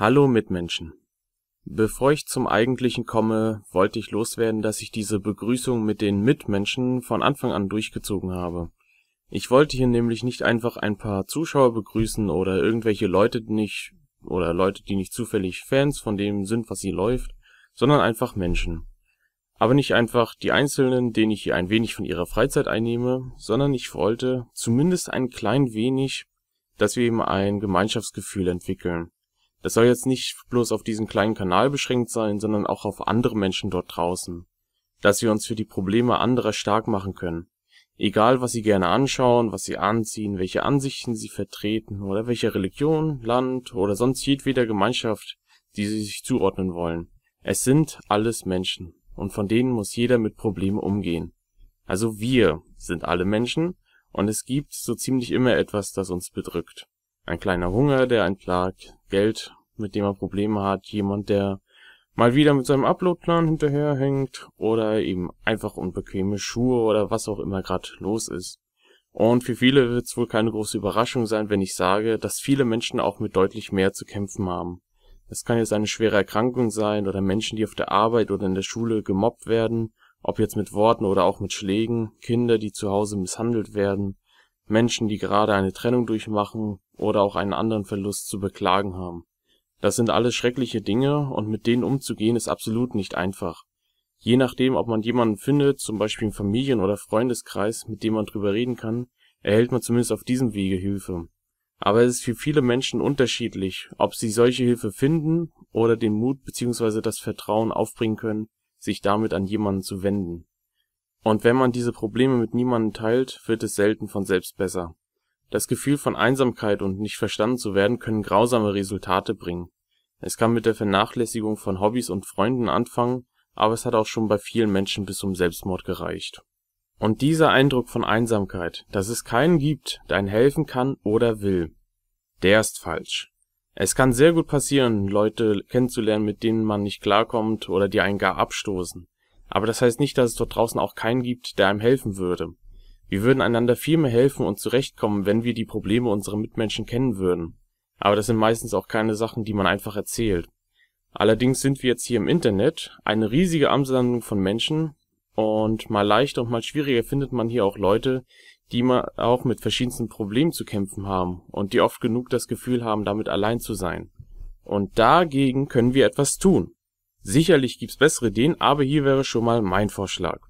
Hallo Mitmenschen. Bevor ich zum Eigentlichen komme, wollte ich loswerden, dass ich diese Begrüßung mit den Mitmenschen von Anfang an durchgezogen habe. Ich wollte hier nämlich nicht einfach ein paar Zuschauer begrüßen oder irgendwelche Leute nicht oder Leute, die nicht zufällig Fans von dem sind, was hier läuft, sondern einfach Menschen. Aber nicht einfach die Einzelnen, denen ich hier ein wenig von ihrer Freizeit einnehme, sondern ich wollte zumindest ein klein wenig, dass wir eben ein Gemeinschaftsgefühl entwickeln das soll jetzt nicht bloß auf diesen kleinen Kanal beschränkt sein, sondern auch auf andere Menschen dort draußen. Dass wir uns für die Probleme anderer stark machen können. Egal, was sie gerne anschauen, was sie anziehen, welche Ansichten sie vertreten oder welcher Religion, Land oder sonst jedweder Gemeinschaft, die sie sich zuordnen wollen. Es sind alles Menschen und von denen muss jeder mit Problemen umgehen. Also wir sind alle Menschen und es gibt so ziemlich immer etwas, das uns bedrückt. Ein kleiner Hunger, der einen plagt, Geld, mit dem er Probleme hat, jemand, der mal wieder mit seinem Uploadplan hinterherhängt oder eben einfach unbequeme Schuhe oder was auch immer gerade los ist. Und für viele wird es wohl keine große Überraschung sein, wenn ich sage, dass viele Menschen auch mit deutlich mehr zu kämpfen haben. Es kann jetzt eine schwere Erkrankung sein oder Menschen, die auf der Arbeit oder in der Schule gemobbt werden, ob jetzt mit Worten oder auch mit Schlägen, Kinder, die zu Hause misshandelt werden Menschen, die gerade eine Trennung durchmachen oder auch einen anderen Verlust zu beklagen haben. Das sind alles schreckliche Dinge und mit denen umzugehen ist absolut nicht einfach. Je nachdem, ob man jemanden findet, zum Beispiel im Familien- oder Freundeskreis, mit dem man drüber reden kann, erhält man zumindest auf diesem Wege Hilfe. Aber es ist für viele Menschen unterschiedlich, ob sie solche Hilfe finden oder den Mut bzw. das Vertrauen aufbringen können, sich damit an jemanden zu wenden und wenn man diese Probleme mit niemandem teilt, wird es selten von selbst besser. Das Gefühl von Einsamkeit und nicht verstanden zu werden können grausame Resultate bringen. Es kann mit der Vernachlässigung von Hobbys und Freunden anfangen, aber es hat auch schon bei vielen Menschen bis zum Selbstmord gereicht. Und dieser Eindruck von Einsamkeit, dass es keinen gibt, der einen helfen kann oder will, der ist falsch. Es kann sehr gut passieren, Leute kennenzulernen, mit denen man nicht klarkommt oder die einen gar abstoßen aber das heißt nicht, dass es dort draußen auch keinen gibt, der einem helfen würde. Wir würden einander viel mehr helfen und zurechtkommen, wenn wir die Probleme unserer Mitmenschen kennen würden. Aber das sind meistens auch keine Sachen, die man einfach erzählt. Allerdings sind wir jetzt hier im Internet, eine riesige Ansammlung von Menschen, und mal leichter und mal schwieriger findet man hier auch Leute, die immer auch mit verschiedensten Problemen zu kämpfen haben und die oft genug das Gefühl haben, damit allein zu sein. Und dagegen können wir etwas tun. Sicherlich gibt's bessere Ideen, aber hier wäre schon mal mein Vorschlag.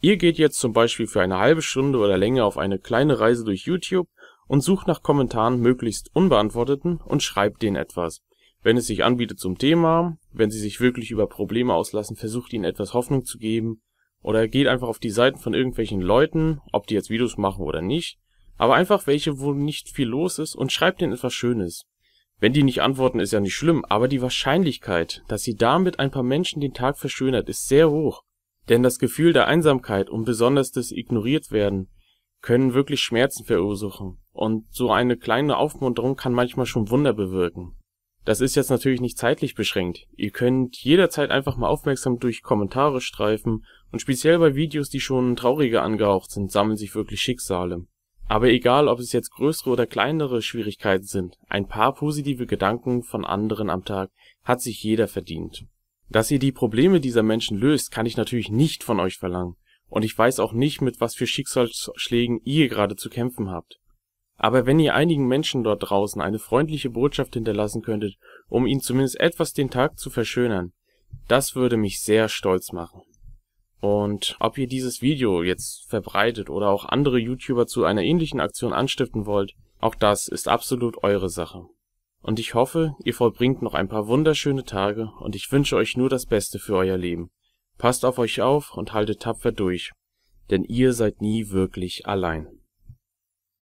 Ihr geht jetzt zum Beispiel für eine halbe Stunde oder länger auf eine kleine Reise durch YouTube und sucht nach Kommentaren möglichst unbeantworteten und schreibt denen etwas. Wenn es sich anbietet zum Thema, wenn sie sich wirklich über Probleme auslassen, versucht ihnen etwas Hoffnung zu geben oder geht einfach auf die Seiten von irgendwelchen Leuten, ob die jetzt Videos machen oder nicht, aber einfach welche, wo nicht viel los ist und schreibt denen etwas Schönes. Wenn die nicht antworten, ist ja nicht schlimm, aber die Wahrscheinlichkeit, dass sie damit ein paar Menschen den Tag verschönert, ist sehr hoch. Denn das Gefühl der Einsamkeit und besonders des Ignoriertwerden können wirklich Schmerzen verursachen und so eine kleine Aufmunterung kann manchmal schon Wunder bewirken. Das ist jetzt natürlich nicht zeitlich beschränkt. Ihr könnt jederzeit einfach mal aufmerksam durch Kommentare streifen und speziell bei Videos, die schon trauriger angehaucht sind, sammeln sich wirklich Schicksale aber egal, ob es jetzt größere oder kleinere Schwierigkeiten sind, ein paar positive Gedanken von anderen am Tag hat sich jeder verdient. Dass ihr die Probleme dieser Menschen löst, kann ich natürlich nicht von euch verlangen, und ich weiß auch nicht, mit was für Schicksalsschlägen ihr gerade zu kämpfen habt. Aber wenn ihr einigen Menschen dort draußen eine freundliche Botschaft hinterlassen könntet, um ihnen zumindest etwas den Tag zu verschönern, das würde mich sehr stolz machen und ob ihr dieses Video jetzt verbreitet oder auch andere YouTuber zu einer ähnlichen Aktion anstiften wollt, auch das ist absolut eure Sache. Und ich hoffe, ihr vollbringt noch ein paar wunderschöne Tage und ich wünsche euch nur das Beste für euer Leben. Passt auf euch auf und haltet tapfer durch, denn ihr seid nie wirklich allein